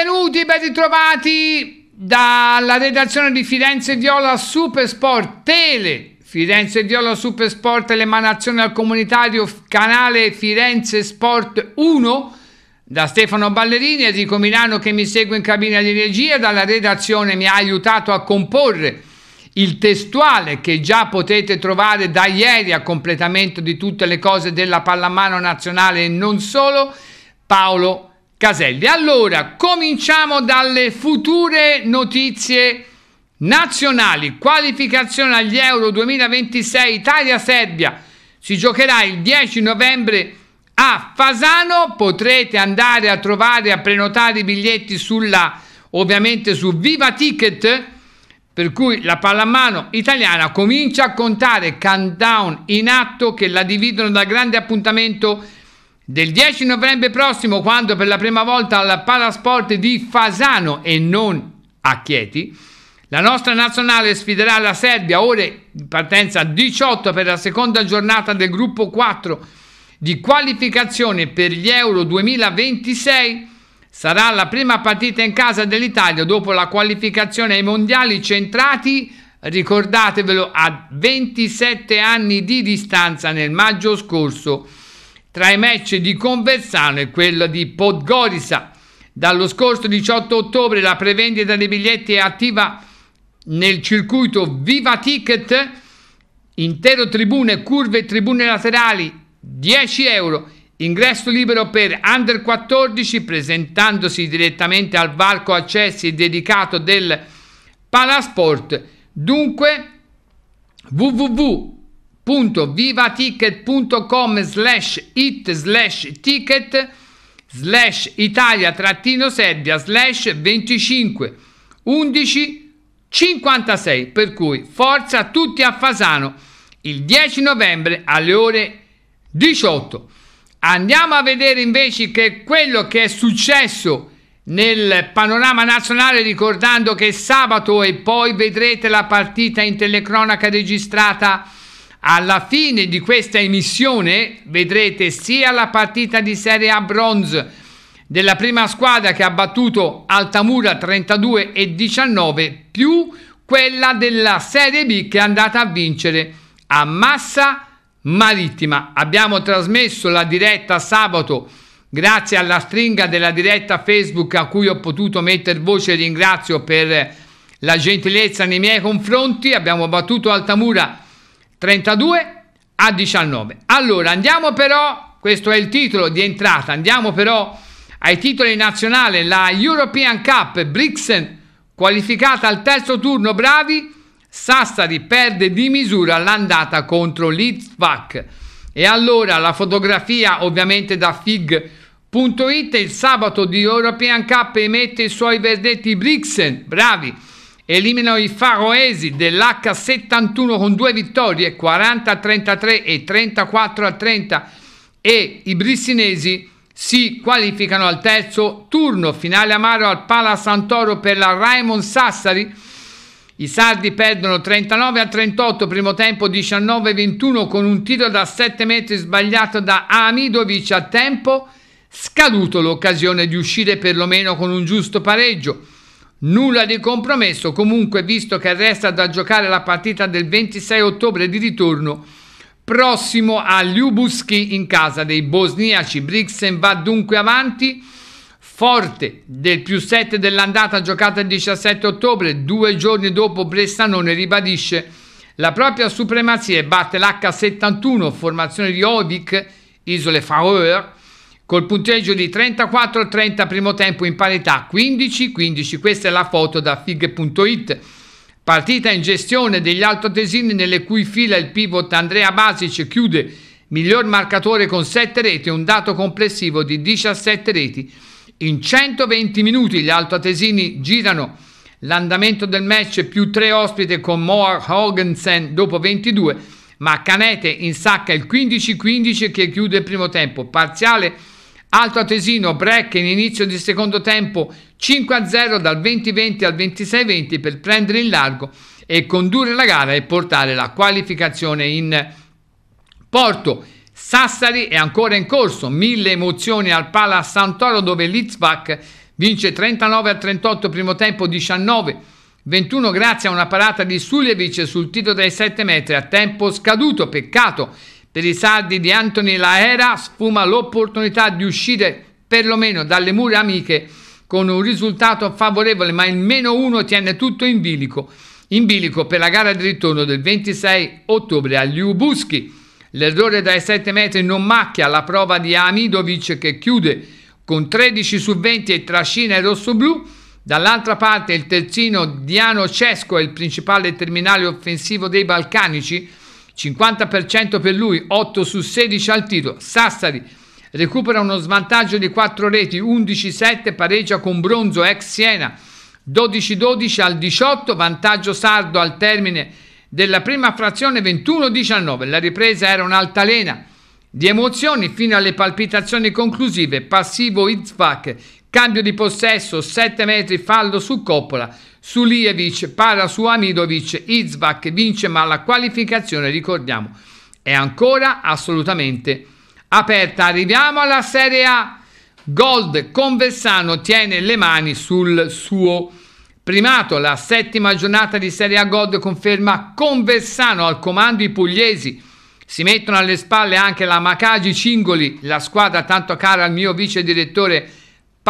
Benvenuti, ben ritrovati dalla redazione di Firenze Viola Supersport Tele. Firenze Viola Supersport è l'emanazione al comunitario canale Firenze Sport 1 da Stefano Ballerini, Enrico Milano che mi segue in cabina di regia, dalla redazione mi ha aiutato a comporre il testuale che già potete trovare da ieri a completamento di tutte le cose della pallamano nazionale e non solo, Paolo Caselli. Allora, cominciamo dalle future notizie nazionali. Qualificazione agli Euro 2026 Italia-Serbia. Si giocherà il 10 novembre a Fasano. Potrete andare a trovare, a prenotare i biglietti sulla, ovviamente su Viva Ticket. Per cui la pallamano italiana comincia a contare countdown in atto che la dividono dal grande appuntamento del 10 novembre prossimo, quando per la prima volta al Palasport di Fasano e non a Chieti, la nostra nazionale sfiderà la Serbia, ore in partenza 18 per la seconda giornata del gruppo 4 di qualificazione per gli Euro 2026. Sarà la prima partita in casa dell'Italia dopo la qualificazione ai mondiali centrati, ricordatevelo, a 27 anni di distanza nel maggio scorso tra i match di Conversano e quello di Podgorica. Dallo scorso 18 ottobre la prevendita dei biglietti è attiva nel circuito Viva Ticket, intero tribune, curve e tribune laterali 10 euro, ingresso libero per under 14 presentandosi direttamente al varco accessi dedicato del Palasport. Dunque www www.vivaticket.com slash it slash ticket slash italia trattino serbia slash 25 11 56 per cui forza tutti a Fasano il 10 novembre alle ore 18 andiamo a vedere invece che quello che è successo nel panorama nazionale ricordando che sabato e poi vedrete la partita in telecronaca registrata alla fine di questa emissione vedrete sia la partita di Serie A bronze della prima squadra che ha battuto Altamura 32 e 19 più quella della Serie B che è andata a vincere a Massa Marittima. Abbiamo trasmesso la diretta sabato grazie alla stringa della diretta Facebook a cui ho potuto mettere voce ringrazio per la gentilezza nei miei confronti. Abbiamo battuto Altamura 32 a 19. Allora andiamo però, questo è il titolo di entrata, andiamo però ai titoli nazionali, la European Cup Brixen qualificata al terzo turno, bravi, Sassari perde di misura l'andata contro Litvak. E allora la fotografia ovviamente da fig.it il sabato di European Cup emette i suoi verdetti Brixen, bravi, eliminano i faroesi dell'H71 con due vittorie 40 33 e 34 30 e i brissinesi si qualificano al terzo turno finale amaro al Pala Santoro per la Raimond Sassari i sardi perdono 39 a 38 primo tempo 19 21 con un tiro da 7 metri sbagliato da Amidovic a tempo scaduto l'occasione di uscire perlomeno con un giusto pareggio Nulla di compromesso comunque visto che resta da giocare la partita del 26 ottobre di ritorno prossimo a Ljubuschi in casa dei bosniaci. Brixen va dunque avanti forte del più 7 dell'andata giocata il 17 ottobre, due giorni dopo Bressanone ribadisce la propria supremazia e batte l'H71, formazione di Ovic, Isole Faroe, col punteggio di 34 30 primo tempo in parità 15-15. Questa è la foto da fig.it. Partita in gestione degli altoatesini nelle cui fila il pivot Andrea Basic chiude miglior marcatore con 7 reti, un dato complessivo di 17 reti. In 120 minuti gli altoatesini girano l'andamento del match più 3 ospite con Moa Hogensen dopo 22, ma Canete insacca il 15-15 che chiude il primo tempo. Parziale Alto Atesino, break in inizio di secondo tempo 5-0 dal 20-20 al 26-20 per prendere in largo e condurre la gara e portare la qualificazione in porto. Sassari è ancora in corso, mille emozioni al Pala Santoro dove Litzbach vince 39 38 primo tempo 19 21 grazie a una parata di Suljevic sul titolo dai 7 metri a tempo scaduto, peccato per i saldi di Anthony Laera sfuma l'opportunità di uscire perlomeno dalle mura amiche con un risultato favorevole, ma il meno uno tiene tutto in bilico, in bilico per la gara di ritorno del 26 ottobre agli Ubuschi. L'errore dai 7 metri non macchia la prova di Amidovic che chiude con 13 su 20 e trascina il rosso-blu. Dall'altra parte il terzino Diano Cesco è il principale terminale offensivo dei Balcanici 50% per lui, 8 su 16 al tiro. Sassari recupera uno svantaggio di 4 reti, 11-7, pareggia con Bronzo ex Siena, 12-12 al 18, vantaggio sardo al termine della prima frazione 21-19. La ripresa era un'altalena di emozioni fino alle palpitazioni conclusive, passivo Itzbach, cambio di possesso, 7 metri, fallo su Coppola, Sulijevic para su Amidovic, Izbak vince ma la qualificazione, ricordiamo, è ancora assolutamente aperta. Arriviamo alla Serie A. Gold Conversano tiene le mani sul suo primato. La settima giornata di Serie A Gold conferma Conversano al comando i pugliesi. Si mettono alle spalle anche la Macagi Cingoli, la squadra tanto cara al mio vice direttore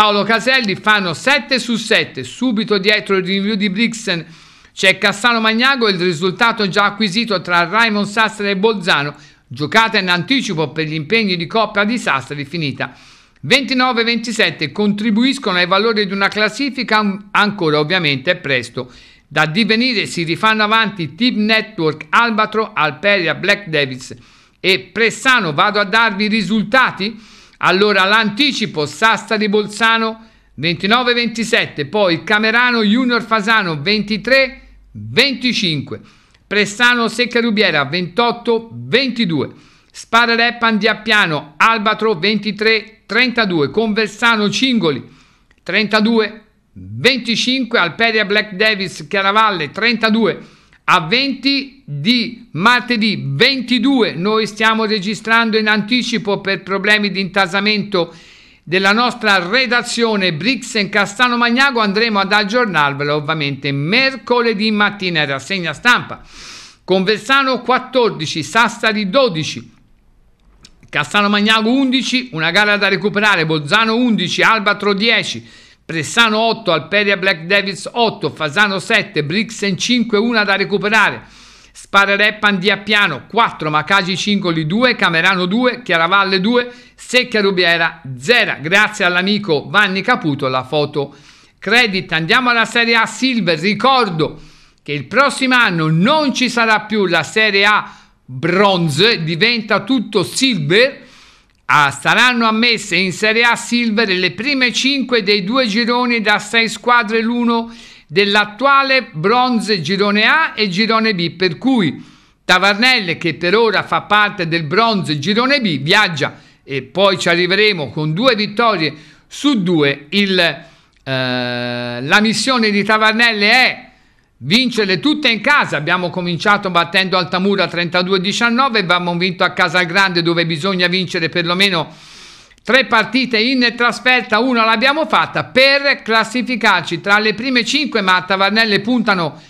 Paolo Caselli fanno 7 su 7, subito dietro il rinvio di Brixen c'è Cassano Magnago il risultato già acquisito tra Raimond Sastre e Bolzano, giocata in anticipo per gli impegni di Coppa di Sastre finita 29-27 contribuiscono ai valori di una classifica ancora ovviamente presto. Da divenire si rifanno avanti Team Network, Albatro, Alperia, Black Davis e Pressano. Vado a darvi i risultati. Allora l'anticipo Sasta di Bolzano 29-27, poi Camerano Junior Fasano 23-25, Prestano Secca Rubiera 28-22, Sparerepan di Appiano Albatro 23-32, Conversano Cingoli 32-25, Alperia Black Davis Chiaravalle 32 25 a 20 di martedì 22. Noi stiamo registrando in anticipo per problemi di intasamento della nostra redazione Brixen Castano Magnago. Andremo ad aggiornarvelo ovviamente mercoledì mattina in rassegna stampa. Conversano 14, Sassari 12. Castano Magnago 11, una gara da recuperare, Bolzano 11, Albatro 10, Pressano 8, Alperia Black Devils 8, Fasano 7, Brixen 5, una da recuperare. Sparereppan Andia Piano 4, Macagi Cingoli 2, Camerano 2, Chiaravalle 2, Secchia Rubiera 0. Grazie all'amico Vanni Caputo la foto credit. Andiamo alla Serie A Silver. Ricordo che il prossimo anno non ci sarà più la Serie A bronze, diventa tutto silver Ah, saranno ammesse in Serie A Silver le prime 5 dei due gironi da 6 squadre l'uno dell'attuale bronze girone A e girone B, per cui Tavarnelle che per ora fa parte del bronze girone B viaggia e poi ci arriveremo con due vittorie su due. Il, eh, la missione di Tavarnelle è vincerle tutte in casa. Abbiamo cominciato battendo Altamura 32-19, abbiamo vinto a Grande dove bisogna vincere perlomeno tre partite in trasferta, una l'abbiamo fatta per classificarci tra le prime cinque, ma Tavarnelle puntano,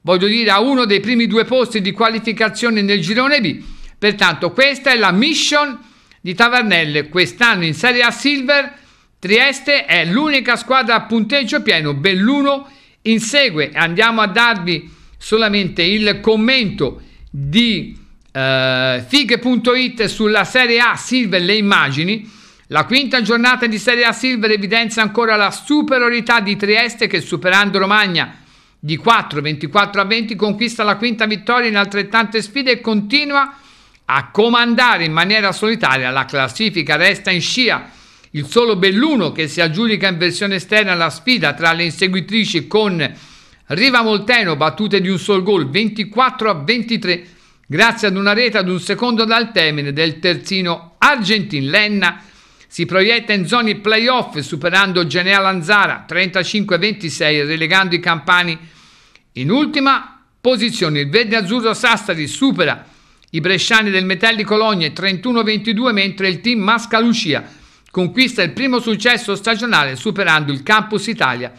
voglio dire, a uno dei primi due posti di qualificazione nel girone B. Pertanto questa è la mission di Tavarnelle quest'anno in Serie A Silver. Trieste è l'unica squadra a punteggio pieno, Belluno l'uno Insegue, andiamo a darvi solamente il commento di eh, fighe.it sulla Serie A Silver, le immagini. La quinta giornata di Serie A Silver evidenzia ancora la superiorità di Trieste che superando Romagna di 4, 24 a 20 conquista la quinta vittoria in altrettante sfide e continua a comandare in maniera solitaria la classifica, resta in scia il solo Belluno che si aggiudica in versione esterna la sfida tra le inseguitrici con Riva Molteno battute di un sol gol 24 a 23 grazie ad una rete ad un secondo dal termine del terzino Argentin Lenna si proietta in zone playoff superando Genea Lanzara 35-26 relegando i campani in ultima posizione. Il verde azzurro Sastari supera i bresciani del Metelli Cologne 31-22 mentre il team Mascalucia Conquista il primo successo stagionale superando il Campus Italia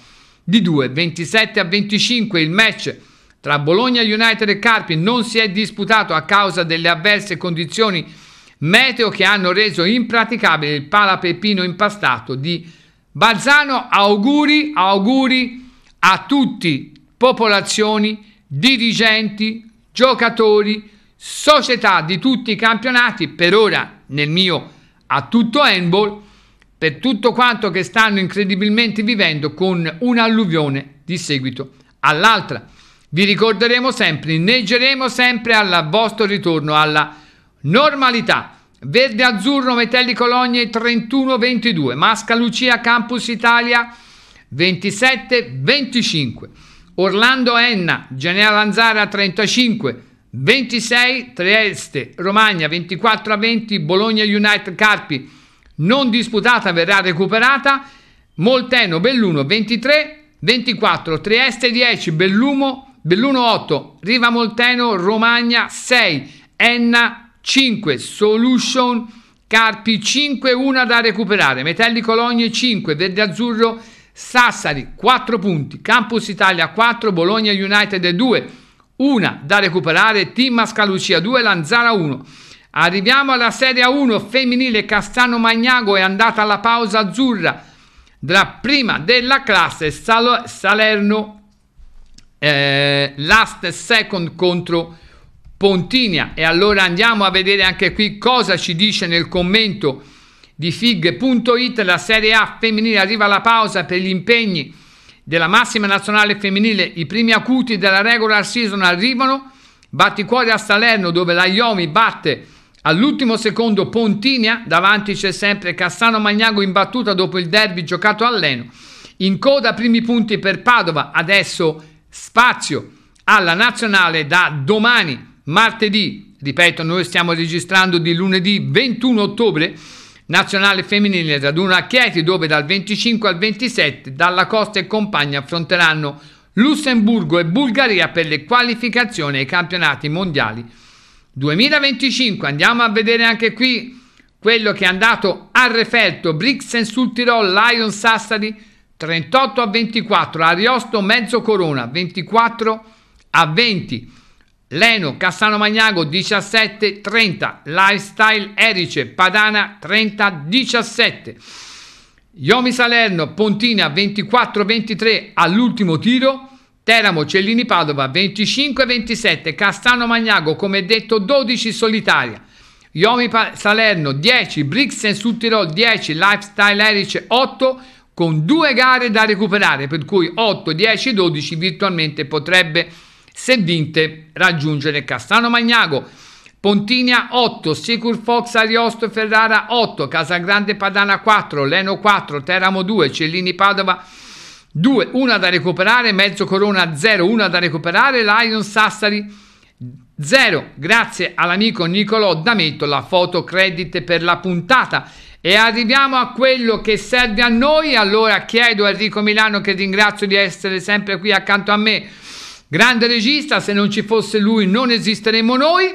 di 2, 27 a 25 il match tra Bologna United e Carpi non si è disputato a causa delle avverse condizioni meteo che hanno reso impraticabile il pala peppino impastato di Balzano. Auguri, auguri a tutti, popolazioni, dirigenti, giocatori, società di tutti i campionati. Per ora, nel mio a tutto handball per tutto quanto che stanno incredibilmente vivendo con un'alluvione di seguito all'altra. Vi ricorderemo sempre, inneggeremo sempre al vostro ritorno alla normalità. Verde Azzurro, Metelli Cologne 31-22, Masca Lucia Campus Italia 27-25, Orlando Enna, Genea Lanzara 35, 26 Trieste, Romagna 24 a 20, Bologna United Carpi non disputata verrà recuperata, Molteno Belluno 23, 24 Trieste 10, Bellumo, Belluno 8, Riva Molteno Romagna 6, Enna 5, Solution Carpi 5, una da recuperare, Metelli Cologne 5, Verde Azzurro Sassari 4 punti, Campus Italia 4, Bologna United 2. 1 da recuperare Team Mascalucia 2 Lanzara 1 arriviamo alla Serie 1 femminile Castano Magnago è andata alla pausa azzurra la prima della classe Sal Salerno eh, last second contro Pontinia e allora andiamo a vedere anche qui cosa ci dice nel commento di fig.it la Serie A femminile arriva alla pausa per gli impegni della massima nazionale femminile, i primi acuti della regular season arrivano, batticuore a Salerno dove la Iomi batte all'ultimo secondo Pontinia, davanti c'è sempre Cassano Magnago in battuta dopo il derby giocato a Leno, in coda primi punti per Padova, adesso spazio alla nazionale da domani, martedì, ripeto noi stiamo registrando di lunedì 21 ottobre, Nazionale femminile raduna a Chieti dove dal 25 al 27 Dalla Costa e compagni affronteranno Lussemburgo e Bulgaria per le qualificazioni ai campionati mondiali 2025. Andiamo a vedere anche qui quello che è andato a referto Brixen sul Tirol, Lion Sassari 38 a 24, Ariosto mezzo corona 24 a 20. Leno, Cassano Magnago 17-30, Lifestyle Erice, Padana 30-17, Yomi Salerno, Pontina 24-23 all'ultimo tiro, Teramo, Cellini Padova 25-27, Castano Magnago come detto 12 solitaria, Iomi Salerno 10, Brixen sul Tirol 10, Lifestyle Erice 8, con due gare da recuperare, per cui 8, 10, 12 virtualmente potrebbe se vinte, raggiungere Castano Magnago. Pontinia 8, Sicur Fox Ariosto Ferrara 8, Casagrande Padana 4, Leno 4, Teramo 2, Cellini Padova 2, una da recuperare, Mezzo Corona 0, una da recuperare, Lion Sassari 0. Grazie all'amico Nicolò D'Ametto la foto credit per la puntata. E arriviamo a quello che serve a noi, allora chiedo a Enrico Milano che ringrazio di essere sempre qui accanto a me Grande regista, se non ci fosse lui non esisteremmo noi.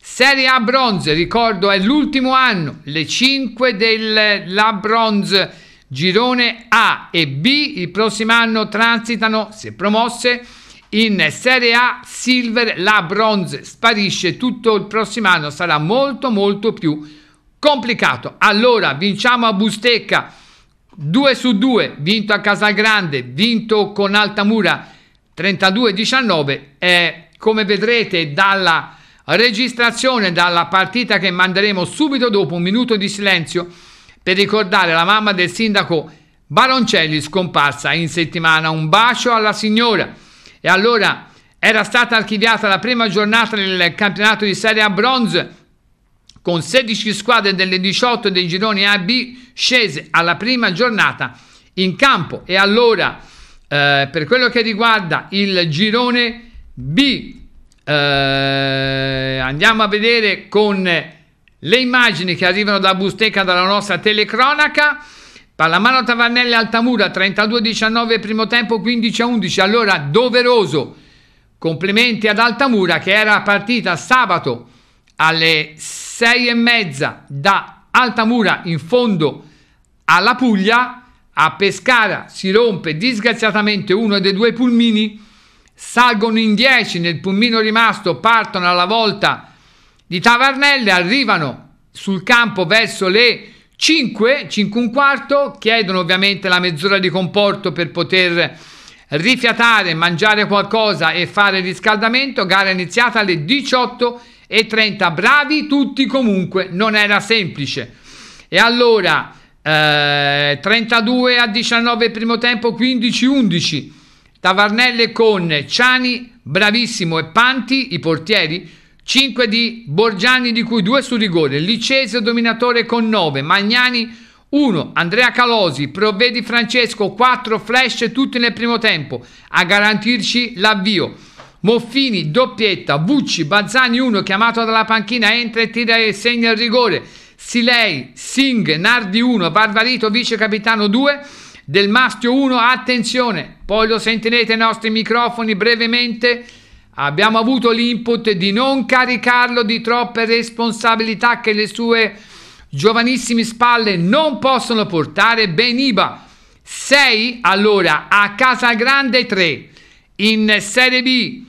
Serie A bronze, ricordo è l'ultimo anno, le 5 della bronze, girone A e B, il prossimo anno transitano, se promosse, in Serie A Silver, la bronze sparisce tutto il prossimo anno, sarà molto molto più complicato. Allora vinciamo a Bustecca, 2 su 2, vinto a Casagrande, vinto con Altamura 32-19 e come vedrete dalla registrazione, dalla partita che manderemo subito dopo un minuto di silenzio per ricordare la mamma del sindaco Baroncelli scomparsa in settimana. Un bacio alla signora. E allora era stata archiviata la prima giornata del campionato di Serie A Bronze con 16 squadre delle 18 dei gironi A e B scese alla prima giornata in campo e allora eh, per quello che riguarda il girone B, eh, andiamo a vedere con le immagini che arrivano da Busteca dalla nostra telecronaca. Pallamano Tavannelli Altamura 32-19 primo tempo 15-11 allora doveroso complimenti ad Altamura che era partita sabato alle 6 e mezza da Altamura in fondo alla Puglia a Pescara si rompe disgraziatamente uno dei due pulmini, salgono in 10 nel pulmino rimasto, partono alla volta di Tavarnelle, arrivano sul campo verso le 5, 5 un quarto, chiedono ovviamente la mezz'ora di comporto per poter rifiatare, mangiare qualcosa e fare riscaldamento, gara iniziata alle 18.30, bravi tutti comunque, non era semplice. E allora 32 eh, a 19 primo tempo 15-11 Tavarnelle con Ciani bravissimo e Panti i portieri 5 di Borgiani di cui 2 su rigore Licese dominatore con 9 Magnani 1. Andrea Calosi, provvedi Francesco, 4 flash tutti nel primo tempo a garantirci l'avvio. Moffini, doppietta, Vucci Bazzani 1 chiamato dalla panchina, entra e tira e segna il rigore. Silei, Sing, Nardi 1, Barbarito vice capitano 2, Del Mastio 1, attenzione, poi lo sentirete ai nostri microfoni brevemente. Abbiamo avuto l'input di non caricarlo di troppe responsabilità che le sue giovanissime spalle non possono portare. Beniba 6, allora a Casa Grande 3, in Serie B,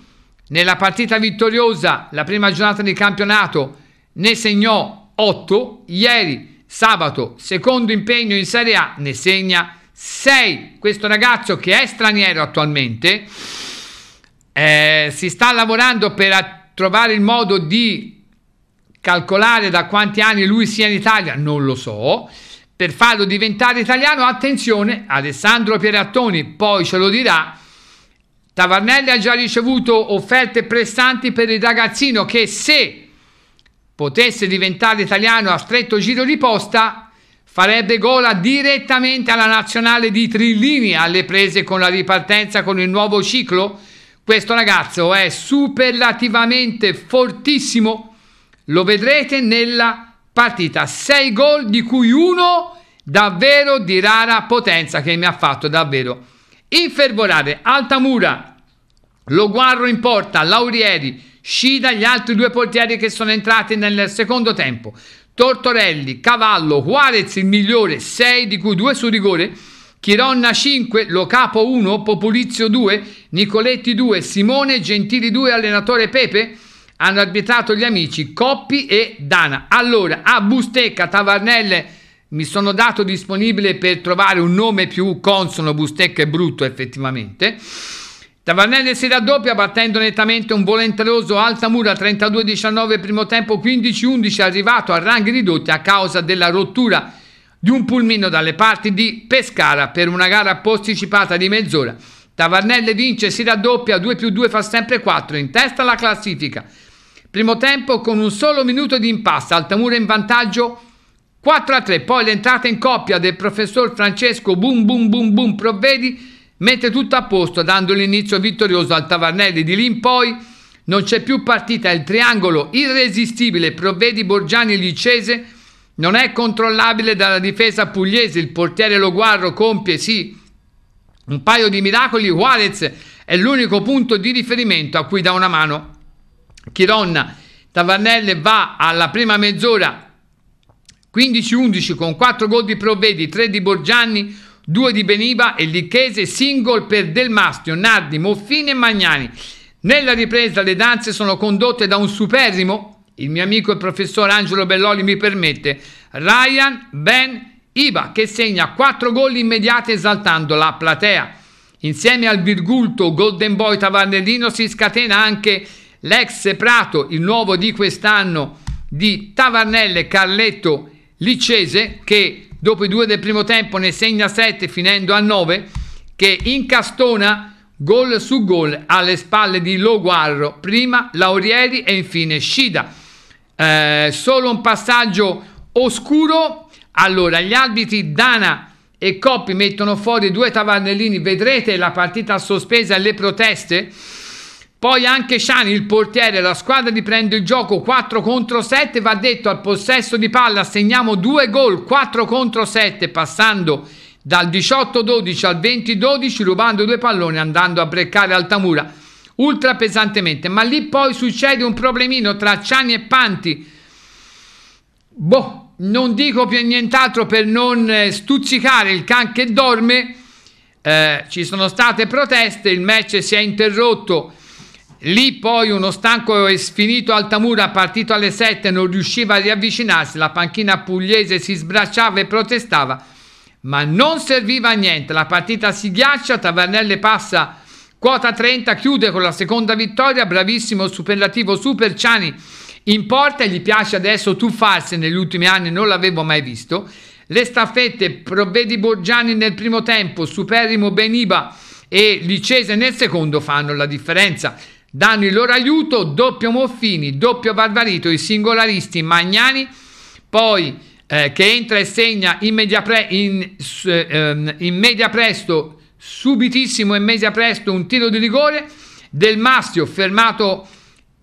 nella partita vittoriosa, la prima giornata di campionato, ne segnò 8, ieri sabato secondo impegno in Serie A ne segna 6. Questo ragazzo che è straniero attualmente eh, si sta lavorando per trovare il modo di calcolare da quanti anni lui sia in Italia, non lo so. Per farlo diventare italiano, attenzione, Alessandro Pierattoni poi ce lo dirà. Tavarnelli ha già ricevuto offerte prestanti per il ragazzino che se potesse diventare italiano a stretto giro di posta, farebbe gola direttamente alla nazionale di Trillini alle prese con la ripartenza con il nuovo ciclo. Questo ragazzo è superlativamente fortissimo, lo vedrete nella partita. 6 gol di cui uno davvero di rara potenza che mi ha fatto davvero infervorare. Altamura, Loguarro in porta, Laurieri, Scida gli altri due portieri che sono entrati nel secondo tempo. Tortorelli, Cavallo, Juarez il migliore, 6 di cui 2 su rigore. Chironna 5, Locapo 1, Populizio 2, Nicoletti 2, Simone, Gentili 2, allenatore Pepe. Hanno arbitrato gli amici Coppi e Dana. Allora, a Bustecca, Tavarnelle, mi sono dato disponibile per trovare un nome più consono, Bustecca è brutto effettivamente. Tavernelli si raddoppia battendo nettamente un volenteroso Altamura 32-19 primo tempo 15-11 arrivato a ranghi ridotti a causa della rottura di un pulmino dalle parti di Pescara per una gara posticipata di mezz'ora. Tavarnelle vince, si raddoppia, 2 più 2 fa sempre 4, in testa alla classifica. Primo tempo con un solo minuto di impasto, Altamura in vantaggio 4 3, poi l'entrata in coppia del professor Francesco Bum Bum Bum Boom Provvedi mette tutto a posto dando l'inizio vittorioso al Tavarnelli di lì in poi non c'è più partita il triangolo irresistibile provvedi Borgiani Licese non è controllabile dalla difesa pugliese il portiere Loguarro compie sì un paio di miracoli Juarez è l'unico punto di riferimento a cui dà una mano Chironna Tavarnelli va alla prima mezz'ora 15-11 con 4 gol di Provvedi, 3 di Borgianni, due di Beniva e Licchese, single per Del Mastio, Nardi, Moffini e Magnani. Nella ripresa le danze sono condotte da un superrimo, il mio amico il professor Angelo Belloli mi permette, Ryan Ben Iba, che segna quattro gol immediati esaltando la platea. Insieme al virgulto Golden Boy Tavarnellino si scatena anche l'ex Prato, il nuovo di quest'anno di Tavarnelle Carletto Licese, che dopo i due del primo tempo ne segna 7 finendo a 9 che incastona gol su gol alle spalle di Loguarro, prima Laurieri e infine Scida. Eh, solo un passaggio oscuro. Allora, gli arbitri Dana e Coppi mettono fuori due tavernellini. Vedrete la partita sospesa e le proteste. Poi anche Shani, il portiere, la squadra riprende il gioco 4 contro 7, va detto al possesso di palla, segniamo due gol 4 contro 7 passando dal 18-12 al 20-12 rubando due palloni andando a breccare Altamura ultra pesantemente, ma lì poi succede un problemino tra Ciani e Panti. Boh, non dico più nient'altro per non eh, stuzzicare il can che dorme. Eh, ci sono state proteste, il match si è interrotto Lì poi uno stanco e sfinito Altamura partito alle 7 non riusciva a riavvicinarsi, la panchina pugliese si sbracciava e protestava, ma non serviva a niente, la partita si ghiaccia, Tavernelle passa quota 30, chiude con la seconda vittoria, bravissimo superlativo Superciani in porta, gli piace adesso tuffarsi, negli ultimi anni non l'avevo mai visto, le staffette provvedi Borgiani nel primo tempo, superimo Beniba e Licese nel secondo fanno la differenza. Danno il loro aiuto doppio Moffini, doppio Barbarito, i singolaristi Magnani, poi eh, che entra e segna in media, pre, in, eh, in media presto, subitissimo in media presto un tiro di rigore del Mastio fermato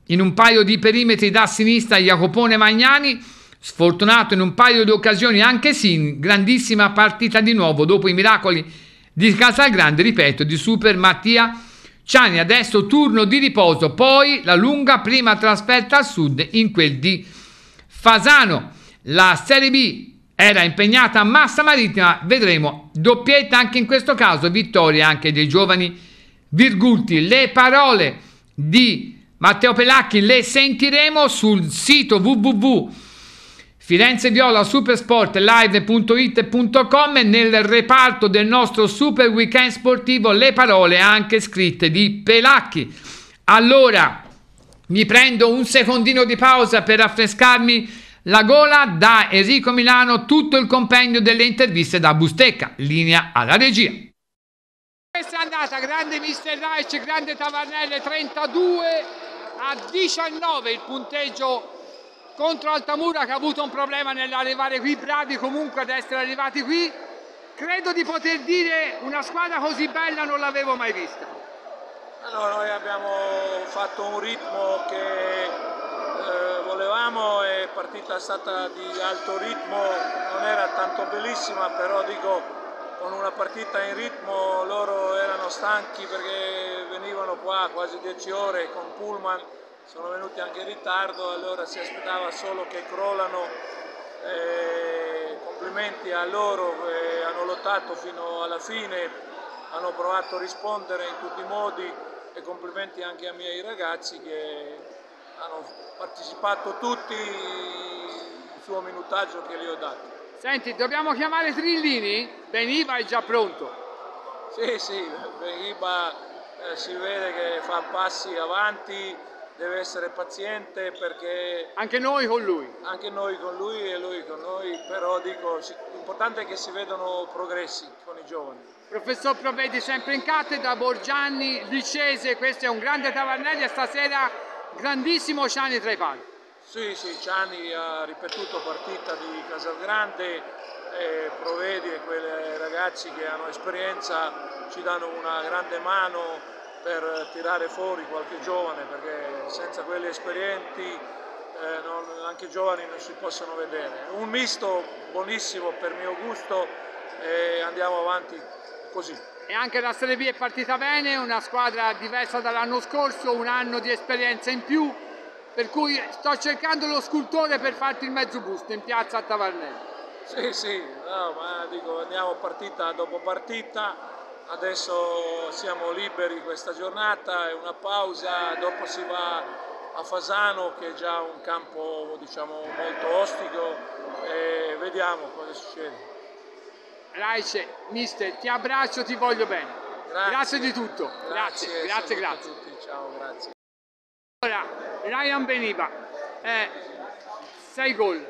in un paio di perimetri da sinistra Jacopone Magnani, sfortunato in un paio di occasioni anche Sin, grandissima partita di nuovo dopo i miracoli di Casalgrande, ripeto, di Super Mattia Magnani. Ciani adesso turno di riposo, poi la lunga prima trasferta al sud in quel di Fasano. La Serie B era impegnata a Massa Marittima, vedremo doppietta anche in questo caso, vittoria anche dei giovani Virgulti. Le parole di Matteo Pelacchi le sentiremo sul sito www Firenze Viola Supersport live.it.com nel reparto del nostro Super Weekend Sportivo le parole anche scritte di Pelacchi. Allora, mi prendo un secondino di pausa per affrescarmi la gola da Enrico Milano, tutto il compendio delle interviste da Bustecca, linea alla regia. Questa è andata, grande Mister Raic, grande Tavarnelle, 32 a 19 il punteggio contro Altamura che ha avuto un problema nell'arrivare qui, bravi comunque ad essere arrivati qui. Credo di poter dire una squadra così bella non l'avevo mai vista. Allora noi abbiamo fatto un ritmo che eh, volevamo, è partita stata di alto ritmo, non era tanto bellissima però dico con una partita in ritmo loro erano stanchi perché venivano qua quasi 10 ore con Pullman sono venuti anche in ritardo, allora si aspettava solo che crollano. Eh, complimenti a loro, eh, hanno lottato fino alla fine, hanno provato a rispondere in tutti i modi e complimenti anche ai miei ragazzi che hanno partecipato tutti il suo minutaggio che gli ho dato. Senti, dobbiamo chiamare Trillini? Beniva è già pronto. Sì, sì, Beniva eh, si vede che fa passi avanti, deve essere paziente perché... Anche noi con lui. Anche noi con lui e lui con noi, però dico, l'importante è che si vedano progressi con i giovani. Professor Provedi sempre in cattedra, Borgianni, Licese, questo è un grande Tavernelli e stasera grandissimo Ciani tra i pali. Sì, sì, Ciani ha ripetuto partita di Casalgrande, eh, Provedi e quei ragazzi che hanno esperienza ci danno una grande mano per tirare fuori qualche giovane perché senza quelli esperienti eh, non, anche i giovani non si possono vedere. Un misto buonissimo per mio gusto e andiamo avanti così. E anche la Serie B è partita bene, una squadra diversa dall'anno scorso, un anno di esperienza in più, per cui sto cercando lo scultore per farti il mezzo busto in piazza a Tavarnelli. Sì, sì, no, ma dico, andiamo partita dopo partita, adesso siamo liberi questa giornata, è una pausa, dopo si va a Fasano che è già un campo diciamo, molto ostico e vediamo cosa succede. Raice, mister, ti abbraccio, ti voglio bene. Grazie, grazie di tutto. Grazie, grazie, grazie. grazie. Tutti, ciao, grazie. Allora, Ryan Beniva, 6 eh, gol,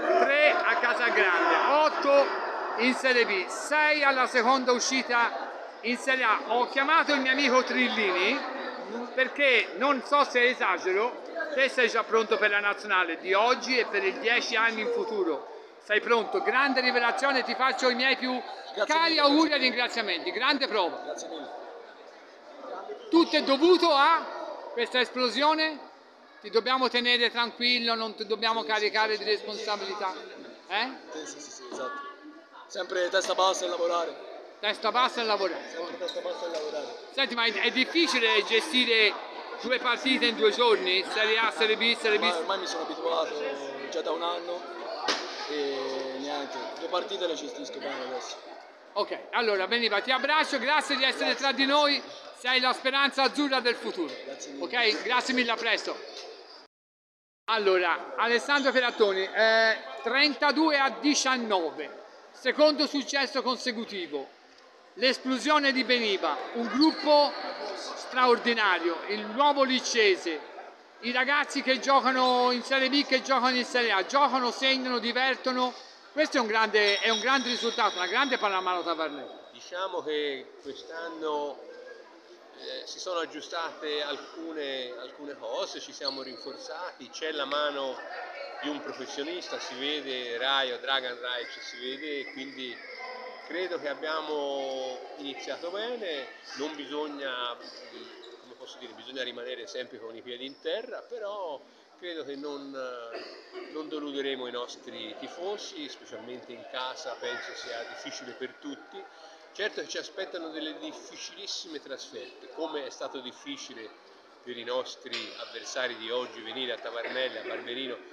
3 a Casagrande, 8 in Serie B, 6 alla seconda uscita in Serie A. Ho chiamato il mio amico Trillini perché non so se esagero, te sei già pronto per la nazionale di oggi e per i 10 anni in futuro. Sei pronto, grande rivelazione, ti faccio i miei più Grazie cari mille. auguri e ringraziamenti, grande prova. Grazie mille. Tutto è dovuto a questa esplosione? Ti dobbiamo tenere tranquillo, non ti dobbiamo sì, caricare sì, di responsabilità? Sì, eh? sì, sì, esatto. Sempre testa bassa e lavorare. Testa bassa e lavorare. Sempre testa bassa e lavorare. Senti, ma è, difficile gestire due partite in due giorni? Serie A, Serie B, Serie B? Ormai, ormai mi sono abituato già da un anno e niente, le partite le gestisco bene adesso. Ok, allora Beniva ti abbraccio, grazie di essere grazie. tra di noi, sei la speranza azzurra del futuro. Grazie mille. Ok, grazie mille, a presto. Allora, Alessandro Ferrattoni, eh, 32 a 19, Secondo successo consecutivo, l'esplosione di Beniva, un gruppo straordinario, il nuovo Liccese, i ragazzi che giocano in Serie B, che giocano in Serie A, giocano, segnano, divertono. Questo è un grande, è un grande risultato, una grande pallamano Tavernello. Diciamo che quest'anno eh, si sono aggiustate alcune, alcune cose, ci siamo rinforzati, c'è la mano di un professionista, si vede Rai o Dragon Rai ci si vede, quindi credo che abbiamo iniziato bene, non bisogna, come posso dire, bisogna rimanere sempre con i piedi in terra, però credo che non, non deluderemo i nostri tifosi, specialmente in casa penso sia difficile per tutti. Certo che ci aspettano delle difficilissime trasferte, come è stato difficile per i nostri avversari di oggi venire a Tavarnella, a Barberino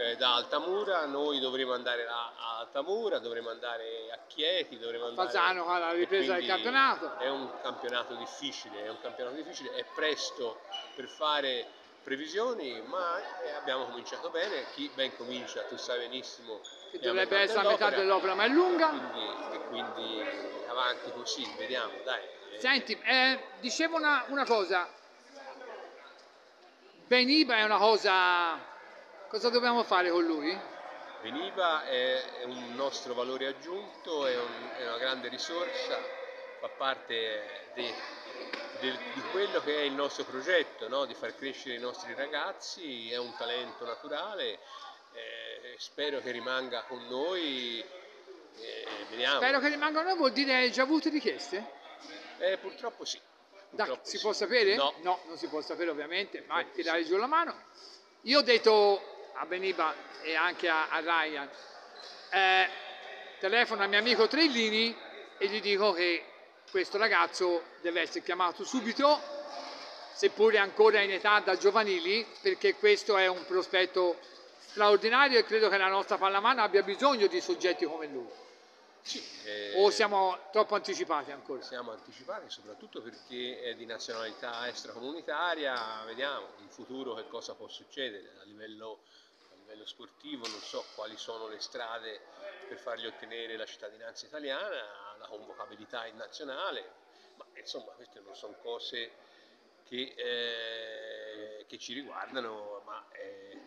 eh, da Altamura, noi dovremo andare a, Altamura, dovremo andare a Chieti, dovremo a Fasano alla ripresa del campionato. È un campionato difficile, è un campionato difficile, è presto per fare previsioni, ma eh, abbiamo cominciato bene, chi ben comincia, tu sai benissimo che dovrebbe essere a metà dell'opera, ma è lunga. Quindi, quindi, avanti così, vediamo, dai. Senti, eh, dicevo una, una cosa, Beniba è una cosa Cosa dobbiamo fare con lui? Veniva è, un nostro valore aggiunto, è, un, è una grande risorsa, fa parte di, di, di, quello che è il nostro progetto, no? di far crescere i nostri ragazzi, è un talento naturale, eh, spero che rimanga con noi. Eh, spero che rimanga con noi vuol dire che hai già avuto richieste? Eh, purtroppo sì. Purtroppo si può sapere? No. no. non si può sapere ovviamente, ma tirare giù la mano. Io ho detto a Beniba e anche a, a Ryan. Eh, telefono al mio amico Trellini e gli dico che questo ragazzo deve essere chiamato subito, seppure ancora in età da giovanili, perché questo è un prospetto straordinario e credo che la nostra pallamano abbia bisogno di soggetti come lui. Sì, eh, o siamo troppo anticipati ancora? Siamo anticipati soprattutto perché è di nazionalità extracomunitaria, vediamo in futuro che cosa può succedere a livello livello sportivo, non so quali sono le strade per fargli ottenere la cittadinanza italiana, la convocabilità in nazionale, ma insomma queste non sono cose che, eh, che ci riguardano, ma eh,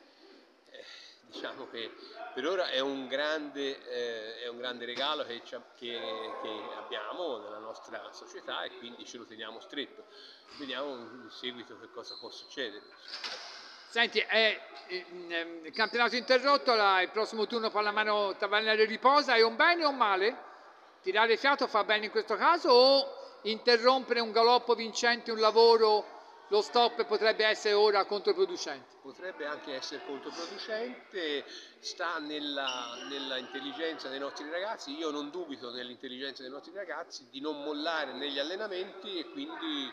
eh, diciamo che per ora è un grande, eh, è un grande regalo che, che, che abbiamo nella nostra società e quindi ce lo teniamo stretto. Vediamo in seguito che cosa può succedere. Senti, è, è, eh, mm, ehm, campionato interrotto, la, il prossimo turno la mano Tavernello riposa, è un bene o un male? Tirare fiato fa bene in questo caso o interrompere un galoppo vincente, un lavoro, lo stop potrebbe essere ora controproducente? Potrebbe anche essere controproducente, sta nella, nella intelligenza dei nostri ragazzi, io non dubito nell'intelligenza dei nostri ragazzi di non mollare negli allenamenti e quindi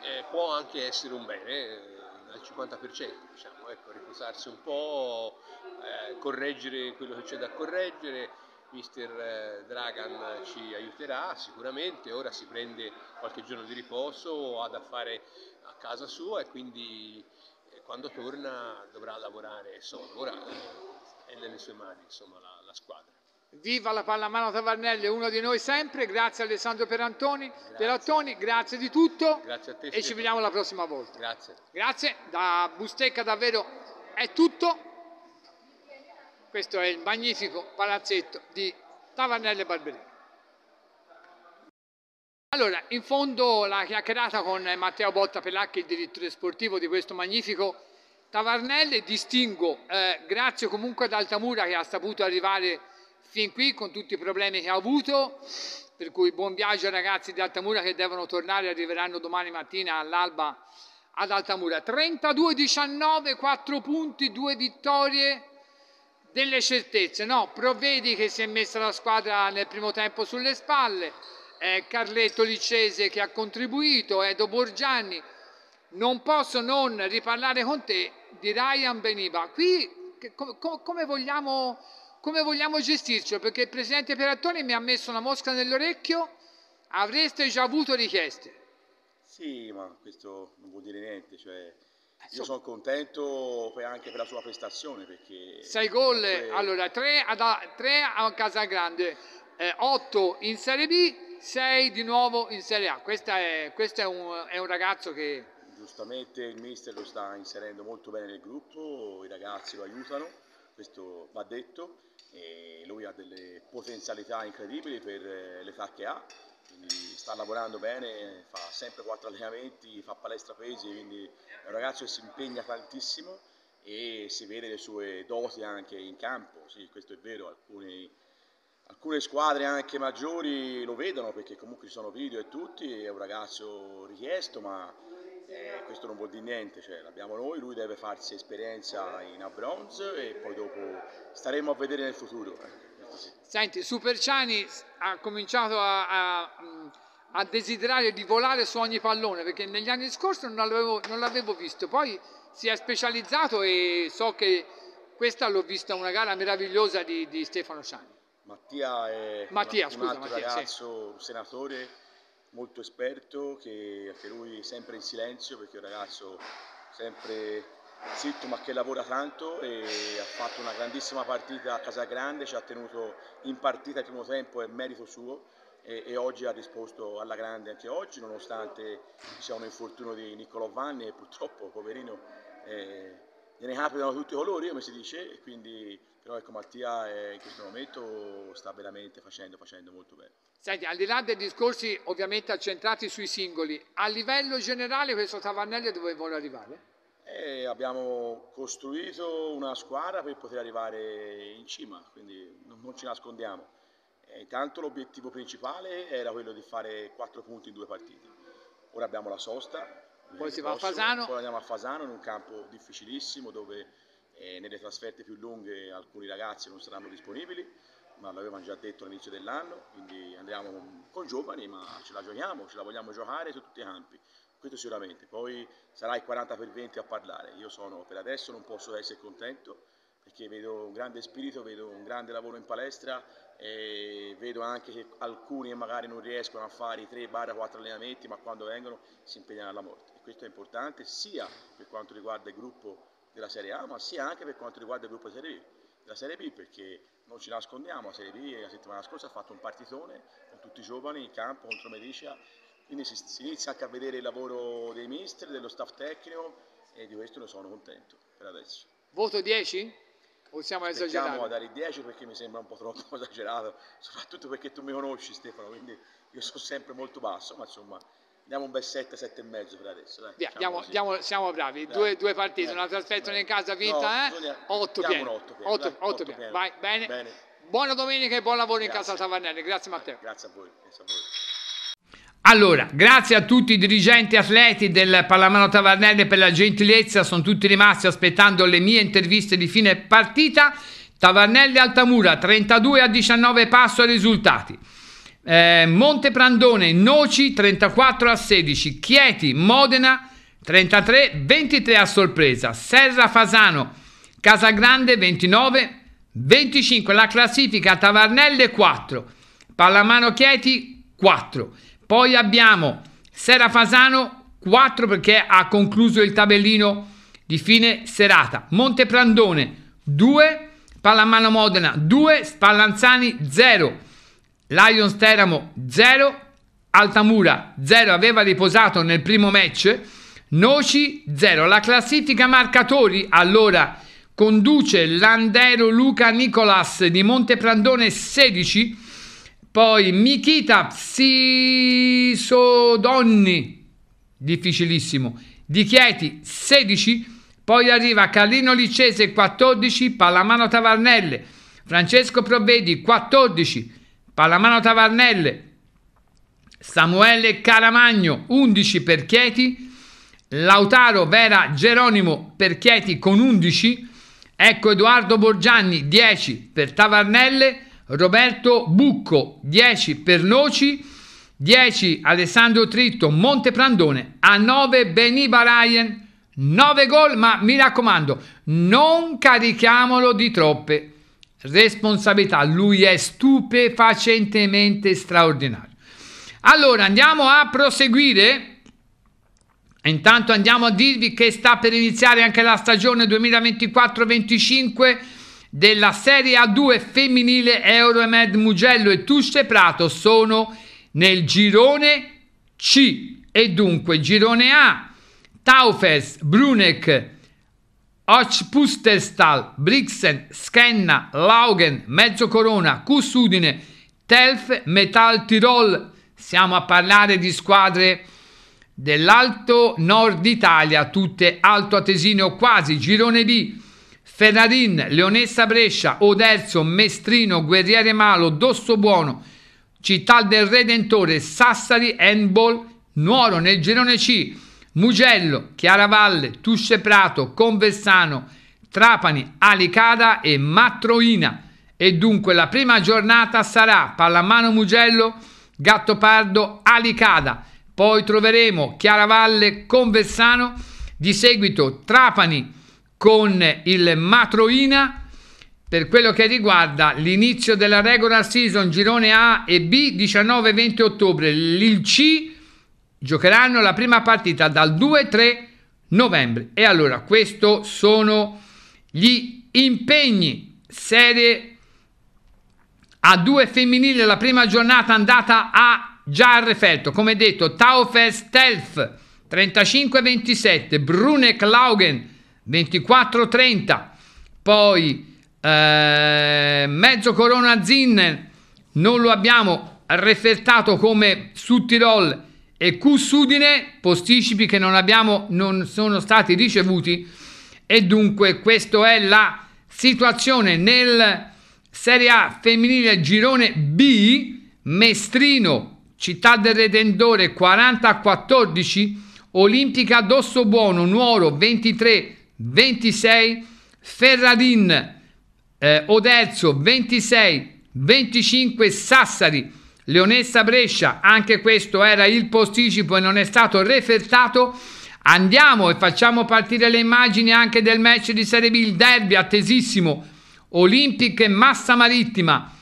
eh, può anche essere un bene al 50%, diciamo, ecco, riposarsi un po', eh, correggere quello che c'è da correggere, mister eh, Dragan ci aiuterà sicuramente, ora si prende qualche giorno di riposo, ha da fare a casa sua e quindi eh, quando torna dovrà lavorare solo, ora eh, è nelle sue mani insomma, la, la squadra. Viva la pallamano Tavernelli, uno di noi sempre. Grazie Alessandro Perantoni, grazie. Perattoni, grazie di tutto. Grazie a te. E Stefano. ci vediamo la prossima volta. Grazie. Grazie, da Bustecca davvero è tutto. Questo è il magnifico palazzetto di Tavernelle Barberini. Allora, in fondo la chiacchierata con Matteo Botta Pelacchi, il direttore sportivo di questo magnifico Tavernelle. Distingo, eh, grazie comunque ad Altamura che ha saputo arrivare fin qui con tutti i problemi che ha avuto, per cui buon viaggio ai ragazzi di Altamura che devono tornare, arriveranno domani mattina all'alba ad Altamura. 32-19, 4 punti, 2 vittorie, delle certezze, no? Provvedi che si è messa la squadra nel primo tempo sulle spalle, è Carletto Licese che ha contribuito, Edo Borgianni, non posso non riparlare con te di Ryan Beniva. Qui come vogliamo come vogliamo gestirci? Perché il presidente Perattoni mi ha messo una mosca nell'orecchio, avreste già avuto richieste. Sì, ma questo non vuol dire niente, cioè... Eh, io sono contento anche per la sua prestazione perché... 6 gol, comunque... allora tre, a, 3 a Casagrande, eh, 8 in Serie B, sei di nuovo in Serie A. Questo è, è, un, è un ragazzo che... Giustamente il mister lo sta inserendo molto bene nel gruppo, i ragazzi lo aiutano, questo va detto e lui ha delle potenzialità incredibili per eh, l'età che ha, quindi sta lavorando bene, fa sempre quattro allenamenti, fa palestra pesi, quindi è un ragazzo che si impegna tantissimo e si vede le sue doti anche in campo, sì questo è vero, alcuni, alcune squadre anche maggiori lo vedono perché comunque ci sono video e tutti, è un ragazzo richiesto ma eh, questo non vuol dire niente, cioè, l'abbiamo noi, lui deve farsi esperienza in A Bronze e poi dopo staremo a vedere nel futuro. Eh. Senti, Superciani ha cominciato a, a, a, desiderare di volare su ogni pallone perché negli anni scorsi non l'avevo visto, poi si è specializzato e so che questa l'ho vista una gara meravigliosa di, di Stefano Ciani. Mattia è Mattia, un, scusa, un altro Mattia, ragazzo, sì. senatore molto esperto che anche lui sempre in silenzio perché è un ragazzo sempre zitto ma che lavora tanto e ha fatto una grandissima partita a Casagrande, ci ha tenuto in partita il primo tempo, è merito suo e, e oggi ha risposto alla grande anche oggi nonostante sia diciamo, un infortunio di Niccolò Vanni e purtroppo poverino eh, gliene capitano tutti i colori come si dice e quindi però ecco Mattia è, eh, in questo momento sta veramente facendo, facendo molto bene. Senti, al di là dei discorsi ovviamente accentrati sui singoli, a livello generale questo Tavannelli dove vuole arrivare? E eh, abbiamo costruito una squadra per poter arrivare in cima, quindi non ci nascondiamo. E eh, intanto l'obiettivo principale era quello di fare quattro punti in due partite. Ora abbiamo la sosta, poi, si prossimo, poi andiamo a Fasano in un campo difficilissimo dove e nelle trasferte più lunghe alcuni ragazzi non saranno disponibili, ma l'avevano già detto all'inizio dell'anno, quindi andiamo con, con giovani, ma ce la giochiamo, ce la vogliamo giocare su tutti i campi questo sicuramente. Poi sarà il 40 per 20 a parlare. Io sono per adesso non posso essere contento perché vedo un grande spirito, vedo un grande lavoro in palestra e vedo anche che alcuni magari non riescono a fare i 3-4 allenamenti, ma quando vengono si impegnano alla morte. E questo è importante sia per quanto riguarda il gruppo della Serie A, ma sia anche per quanto riguarda il gruppo Serie B. La Serie B perché non ci nascondiamo, la Serie B la settimana scorsa ha fatto un partitone con tutti i giovani in campo contro Medicia, quindi si, si inizia anche a vedere il lavoro dei mister, dello staff tecnico e di questo ne sono contento per adesso. Voto 10? Possiamo esagerare? Possiamo dare il 10 perché mi sembra un po' troppo esagerato, soprattutto perché tu mi conosci Stefano, quindi io sono sempre molto basso, ma insomma Diamo un bel 7, mezzo per adesso. Dai, Via, diamo, diamo, siamo bravi, dai. due, due partite, una trasferta in casa vinta, 8 pieni. 8 pieni, Vai, bene. bene. Buona domenica e buon lavoro grazie. in casa Tavernelli. Grazie Matteo. Grazie a voi. Grazie a voi. Allora, grazie a tutti i dirigenti atleti del Pallamano Tavernelli per la gentilezza, sono tutti rimasti aspettando le mie interviste di fine partita. Tavernelli Altamura 32 a 19 passo ai risultati eh, Prandone, Noci 34 a 16, Chieti, Modena 33, 23 a sorpresa, Serra Fasano, Casagrande 29, 25 la classifica, Tavarnelle 4, Pallamano Chieti 4, poi abbiamo Serra Fasano 4 perché ha concluso il tabellino di fine serata, Monte Prandone 2, Pallamano Modena 2, Spallanzani 0. Lions Teramo 0, Altamura 0, aveva riposato nel primo match, Noci 0. La classifica marcatori allora conduce Landero Luca Nicolas di Monteprandone 16, poi Mikita Psisodonni, difficilissimo, di Chieti 16, poi arriva Carlino Licese 14, Pallamano Tavarnelle, Francesco Provvedi 14, Palamano Tavarnelle, Samuele Caramagno 11 per Chieti, Lautaro Vera Geronimo per Chieti con 11, ecco Edoardo Borgianni 10 per Tavarnelle, Roberto Bucco 10 per Noci, 10 Alessandro Tritto Monte Prandone, a 9 Beniva Ryan, 9 gol ma mi raccomando non carichiamolo di troppe responsabilità. Lui è stupefacentemente straordinario. Allora andiamo a proseguire. Intanto andiamo a dirvi che sta per iniziare anche la stagione 2024-25 della Serie A2 femminile Euromed Mugello e Tusce Prato sono nel girone C e dunque girone A Taufes, Bruneck, Occipustestal, Brixen, Scanna, Laugen, Mezzocorona, Cusudine, Telf, Metal Tirol. Siamo a parlare di squadre dell'Alto Nord Italia, tutte Alto Atesino quasi, Girone B, Ferrarin, Leonessa Brescia, Oderzo, Mestrino, Guerriere Malo, Dossobuono, Città del Redentore, Sassari, Handball, Nuoro nel girone C, Mugello, Chiaravalle, Tusce Prato, Conversano, Trapani, Alicada e Matroina. E dunque la prima giornata sarà Pallamano Mugello, Gattopardo, Alicada. Poi troveremo Chiaravalle, Conversano, di seguito Trapani con il Matroina. Per quello che riguarda l'inizio della regular season, girone A e B, 19-20 ottobre, il C Giocheranno la prima partita dal 2-3 novembre. E allora, questi sono gli impegni. Serie A2 femminile, la prima giornata andata a Giarrefelto. Come detto, Taufest Telf 35-27, Brune Klaugen 24-30, poi eh, mezzo Corona Zinnen, non lo abbiamo refertato come su Tirol e Cus Udine, posticipi che non, abbiamo, non sono stati ricevuti e dunque questa è la situazione nel Serie A femminile girone B, Mestrino, Città del Redentore 40 a 14, Olimpica Dossobuono, Nuoro 23 26, Ferradin eh, Oderzo 26 25, Sassari Leonessa Brescia, anche questo era il posticipo e non è stato refertato. Andiamo e facciamo partire le immagini anche del match di Serie B, il derby attesissimo, Olimpiche Massa Marittima,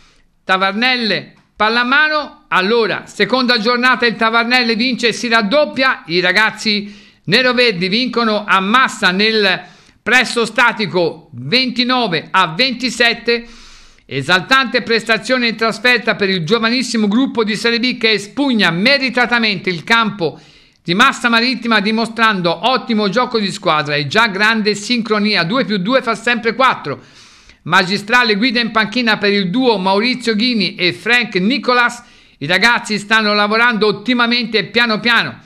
Tavarnelle, pallamano. Allora, seconda giornata il Tavarnelle vince e si raddoppia, i ragazzi nero-verdi vincono a Massa nel presso statico 29 a 27 Esaltante prestazione in trasferta per il giovanissimo gruppo di Serie B che espugna meritatamente il campo di Massa Marittima dimostrando ottimo gioco di squadra e già grande sincronia. 2 più 2 fa sempre 4. Magistrale guida in panchina per il duo Maurizio Ghini e Frank Nicolas. I ragazzi stanno lavorando ottimamente e piano piano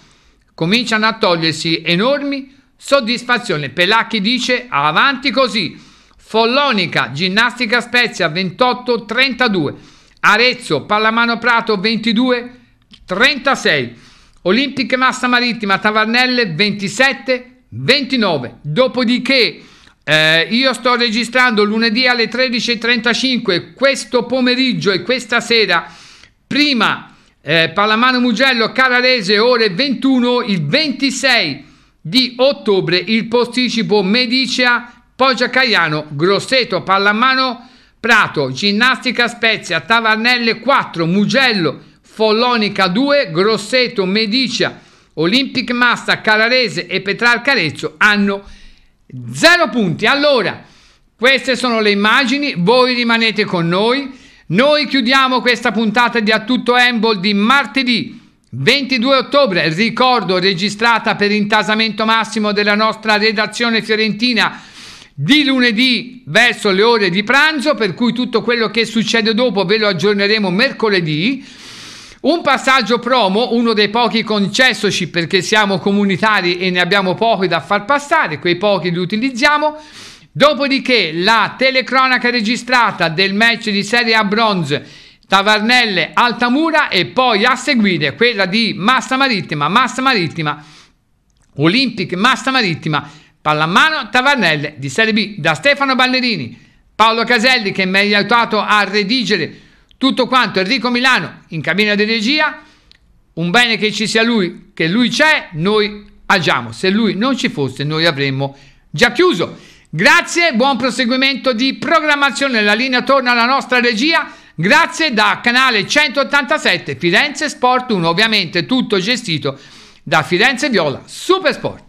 cominciano a togliersi enormi soddisfazioni. Pelacchi dice avanti così. Follonica, Ginnastica Spezia 28-32, Arezzo, Pallamano Prato 22-36, Olimpiche Massa Marittima, Tavarnelle 27-29. Dopodiché eh, io sto registrando lunedì alle 13.35 questo pomeriggio e questa sera, prima eh, Pallamano Mugello Cararese ore 21, il 26 di ottobre il posticipo Medicea Poggia Caiano, Grosseto, Pallamano, Prato, Ginnastica Spezia, Tavarnelle 4, Mugello, Follonica 2, Grosseto, Medicia, Olympic Massa, Calarese e Petrarca Arezzo hanno 0 punti. Allora, queste sono le immagini, voi rimanete con noi. Noi chiudiamo questa puntata di A Tutto Embol di martedì 22 ottobre, ricordo registrata per intasamento massimo della nostra redazione fiorentina di lunedì verso le ore di pranzo, per cui tutto quello che succede dopo ve lo aggiorneremo mercoledì. Un passaggio promo, uno dei pochi concessoci perché siamo comunitari e ne abbiamo pochi da far passare, quei pochi li utilizziamo. Dopodiché la telecronaca registrata del match di Serie A Bronze Tavarnelle Altamura e poi a seguire quella di Massa Marittima, Massa Marittima, Olympic Massa Marittima Pallamano Tavarnelle di Serie B da Stefano Ballerini, Paolo Caselli che mi ha aiutato a redigere tutto quanto, Enrico Milano in cabina di regia, un bene che ci sia lui, che lui c'è, noi agiamo, se lui non ci fosse noi avremmo già chiuso. Grazie, buon proseguimento di programmazione, la linea torna alla nostra regia, grazie da canale 187 Firenze Sport 1, ovviamente tutto gestito da Firenze Viola Super Sport.